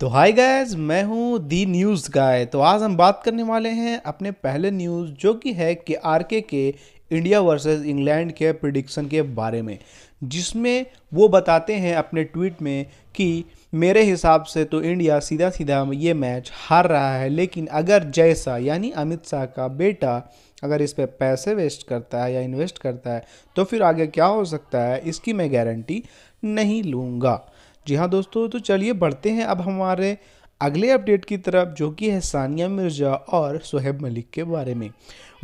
तो हाय गैज मैं हूँ दी न्यूज़ गाय तो आज हम बात करने वाले हैं अपने पहले न्यूज़ जो कि है कि आर के के इंडिया वर्सेस इंग्लैंड के प्रिडिक्शन के बारे में जिसमें वो बताते हैं अपने ट्वीट में कि मेरे हिसाब से तो इंडिया सीधा सीधा ये मैच हार रहा है लेकिन अगर जैसा यानी अमित शाह का बेटा अगर इस पर पैसे वेस्ट करता है या इन्वेस्ट करता है तो फिर आगे क्या हो सकता है इसकी मैं गारंटी नहीं लूँगा जी हाँ दोस्तों तो चलिए बढ़ते हैं अब हमारे अगले अपडेट की तरफ जो कि है सानिया मिर्ज़ा और सोहेब मलिक के बारे में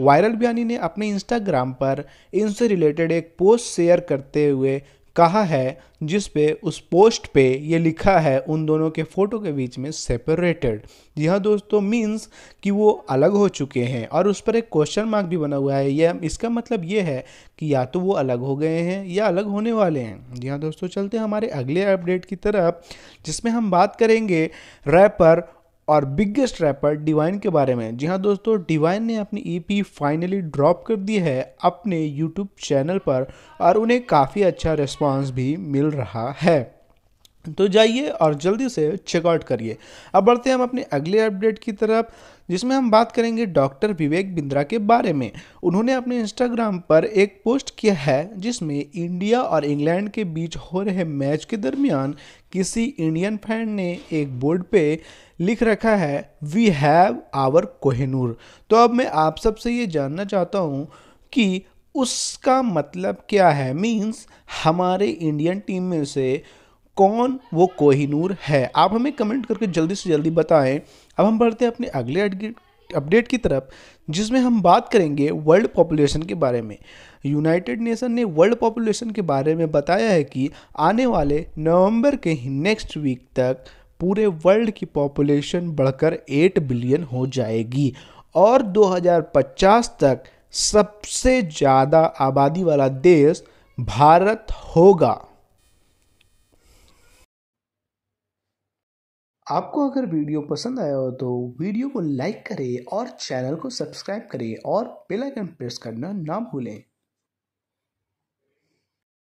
वायरल बयानी ने अपने इंस्टाग्राम पर इनसे रिलेटेड एक पोस्ट शेयर करते हुए कहा है जिस पे उस पोस्ट पे ये लिखा है उन दोनों के फ़ोटो के बीच में सेपरेटेड यह दोस्तों मीन्स कि वो अलग हो चुके हैं और उस पर एक क्वेश्चन मार्क भी बना हुआ है यह इसका मतलब ये है कि या तो वो अलग हो गए हैं या अलग होने वाले हैं जी हाँ दोस्तों चलते हैं हमारे अगले अपडेट की तरफ जिसमें हम बात करेंगे रैपर और बिगेस्ट रैपर डिवाइन के बारे में जी हाँ दोस्तों डिवाइन ने अपनी ईपी फाइनली ड्रॉप कर दी है अपने यूट्यूब चैनल पर और उन्हें काफ़ी अच्छा रिस्पॉन्स भी मिल रहा है तो जाइए और जल्दी से चेकआउट करिए अब बढ़ते हैं हम अपने अगले अपडेट की तरफ जिसमें हम बात करेंगे डॉक्टर विवेक बिंद्रा के बारे में उन्होंने अपने इंस्टाग्राम पर एक पोस्ट किया है जिसमें इंडिया और इंग्लैंड के बीच हो रहे मैच के दरमियान किसी इंडियन फैन ने एक बोर्ड पे लिख रखा है वी हैव आवर कोहिनूर तो अब मैं आप सबसे ये जानना चाहता हूँ कि उसका मतलब क्या है मीन्स हमारे इंडियन टीम में से कौन वो कोहिनूर है आप हमें कमेंट करके जल्दी से जल्दी बताएं अब हम बढ़ते हैं अपने अगले अपडेट की तरफ जिसमें हम बात करेंगे वर्ल्ड पॉपुलेशन के बारे में यूनाइटेड नेशन ने वर्ल्ड पॉपुलेशन के बारे में बताया है कि आने वाले नवंबर के नेक्स्ट वीक तक पूरे वर्ल्ड की पॉपुलेशन बढ़कर 8 बिलियन हो जाएगी और 2050 तक सबसे ज़्यादा आबादी वाला देश भारत होगा आपको अगर वीडियो पसंद आया हो तो वीडियो को लाइक करें और चैनल को सब्सक्राइब करें और बेल आइकन प्रेस करना ना भूलें